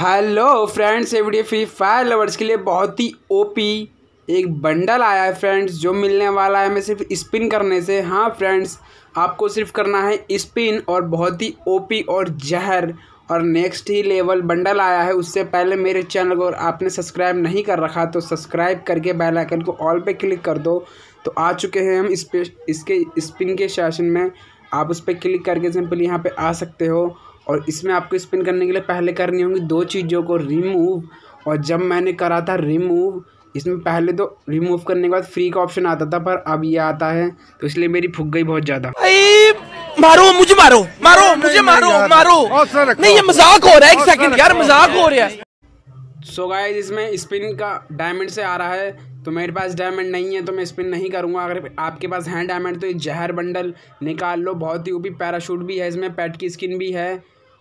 hello friends ये the Free Fire lovers के लिए बहुत ही ओपी एक बंडल आया है फ्रेंड्स जो मिलने वाला है हमें सिर्फ स्पिन करने से हाँ फ्रेंड्स आपको सिर्फ करना है स्पिन और बहुत ही ओपी और जहर और नेक्स्ट ही लेवल बंडल आया है उससे पहले मेरे चैनल को आपने सब्सक्राइब नहीं कर रखा तो सब्सक्राइब करके बेल आइकन को ऑल पे क्लिक कर दो तो आ चुके हैं हम इस इसके स्पिन के सेशन में आप उस पर क्लिक करके सिंपली यहाँ पे आ सकते हो और इसमें आपको स्पिन करने के लिए पहले करनी होगी दो चीज़ों को रिमूव और जब मैंने करा था रिमूव इसमें पहले तो रिमूव करने के बाद फ्री का ऑप्शन आता था पर अब ये आता है तो इसलिए मेरी फुक गई बहुत ज़्यादा मारो मुझे मारो मारो मुझे मारो मारो नहीं ये मजाक हो रहा है एक सेकंड यार मजाक हो रहा है सो गाइस इसमें स्पिन का डायमंड से आ रहा है तो मेरे पास डायमंड नहीं है तो मैं स्पिन नहीं करूंगा अगर आपके पास हैं डायमंड तो ये जहर बंडल निकाल लो बहुत ही ऊपर पैराशूट भी है इसमें पैट की स्किन भी है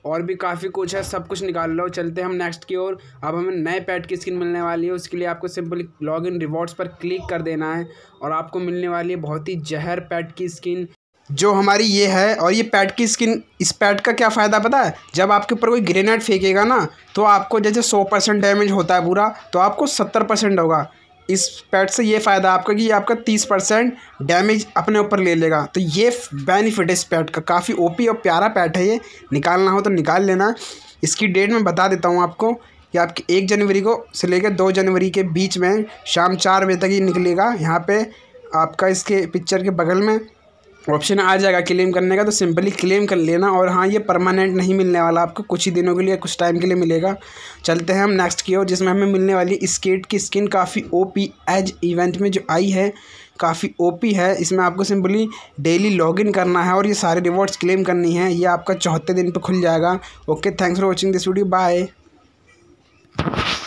और भी काफ़ी कुछ है सब कुछ निकाल लो चलते हम नेक्स्ट की ओर अब हमें नए पैट की स्किन मिलने वाली है उसके लिए आपको सिंपली लॉग इन रिवॉर्ड्स पर क्लिक कर देना है और आपको मिलने वाली है बहुत ही जहर पैट की स्किन जो हमारी ये है और ये पैड की स्किन इस पैट का क्या फ़ायदा पता है जब आपके ऊपर कोई ग्रेनेड फेंकेगा ना तो आपको जैसे सौ परसेंट डैमेज होता है पूरा तो आपको सत्तर परसेंट होगा इस पैड से ये फ़ायदा आपका कि ये आपका तीस परसेंट डैमेज अपने ऊपर ले लेगा तो ये बेनिफिट है इस पैड का काफ़ी ओपी और प्यारा पैड है ये निकालना हो तो निकाल लेना इसकी डेट मैं बता देता हूँ आपको कि आपके एक जनवरी को से लेकर दो जनवरी के बीच में शाम चार बजे तक ये निकलेगा यहाँ पे आपका इसके पिक्चर के बगल में ऑप्शन आ जाएगा क्लेम करने का तो सिंपली क्लेम कर लेना और हाँ ये परमानेंट नहीं मिलने वाला आपको कुछ ही दिनों के लिए कुछ टाइम के लिए मिलेगा चलते हैं हम नेक्स्ट की ओर जिसमें हमें मिलने वाली स्केट की स्किन काफ़ी ओपी एज इवेंट में जो आई है काफ़ी ओपी है इसमें आपको सिंपली डेली लॉगिन करना है और ये सारे रिवॉर्ड्स क्लेम करनी है ये आपका चौथे दिन पर खुल जाएगा okay thanks for watching this video bye